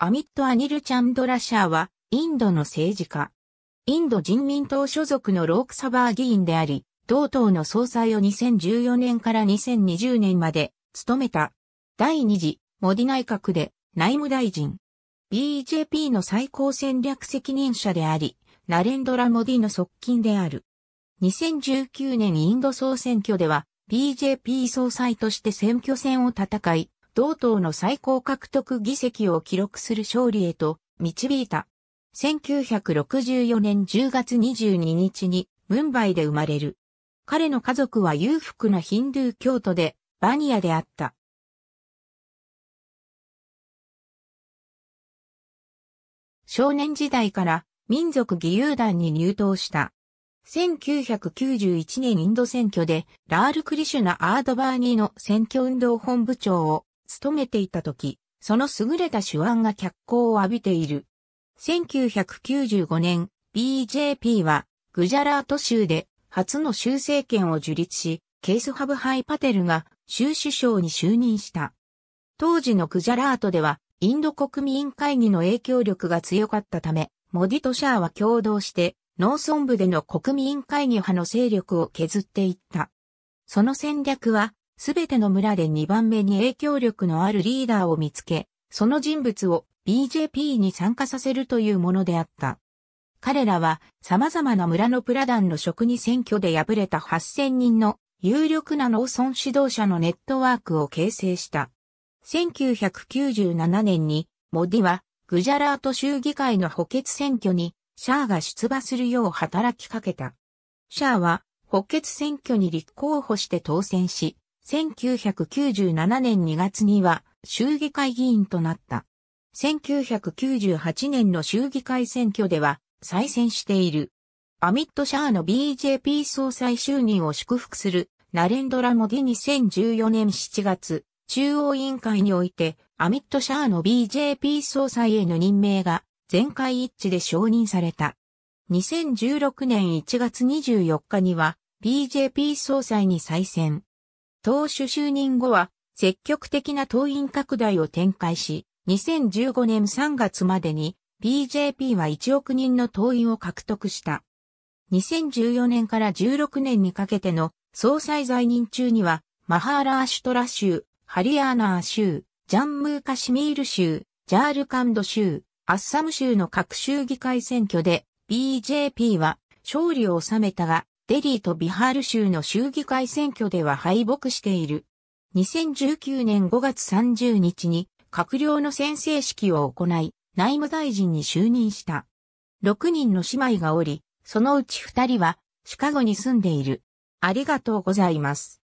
アミット・アニル・チャンドラ・シャーは、インドの政治家。インド人民党所属のロークサバー議員であり、同党の総裁を2014年から2020年まで務めた。第二次、モディ内閣で内務大臣。BJP の最高戦略責任者であり、ナレンドラ・モディの側近である。2019年インド総選挙では、BJP 総裁として選挙戦を戦い、同党の最高獲得議席を記録する勝利へと導いた。1964年10月22日にムンバイで生まれる。彼の家族は裕福なヒンドゥー教徒でバニアであった。少年時代から民族義勇団に入党した。1991年インド選挙でラール・クリシュナ・アードバーニーの選挙運動本部長を勤めていた時、その優れた手腕が脚光を浴びている。1995年、BJP は、グジャラート州で初の州政権を樹立し、ケースハブハイパテルが州首相に就任した。当時のグジャラートでは、インド国民会議の影響力が強かったため、モディとシャーは共同して、農村部での国民会議派の勢力を削っていった。その戦略は、すべての村で2番目に影響力のあるリーダーを見つけ、その人物を BJP に参加させるというものであった。彼らは様々な村のプラダンの職に選挙で敗れた8000人の有力な農村指導者のネットワークを形成した。1997年にモディはグジャラート州議会の補欠選挙にシャアが出馬するよう働きかけた。シャアは補欠選挙に立候補して当選し、1997年2月には衆議会議員となった。1998年の衆議会選挙では再選している。アミット・シャーの BJP 総裁就任を祝福するナレンドラモディ2014年7月、中央委員会においてアミット・シャーの BJP 総裁への任命が全会一致で承認された。2016年1月24日には BJP 総裁に再選。党首就任後は、積極的な党員拡大を展開し、2015年3月までに BJP は1億人の党員を獲得した。2014年から16年にかけての総裁在任中には、マハーラーシュトラ州、ハリアーナー州、ジャンムーカシミール州、ジャールカンド州、アッサム州の各州議会選挙で BJP は勝利を収めたが、デリーとビハール州の州議会選挙では敗北している。2019年5月30日に閣僚の宣誓式を行い、内務大臣に就任した。6人の姉妹がおり、そのうち2人はシカゴに住んでいる。ありがとうございます。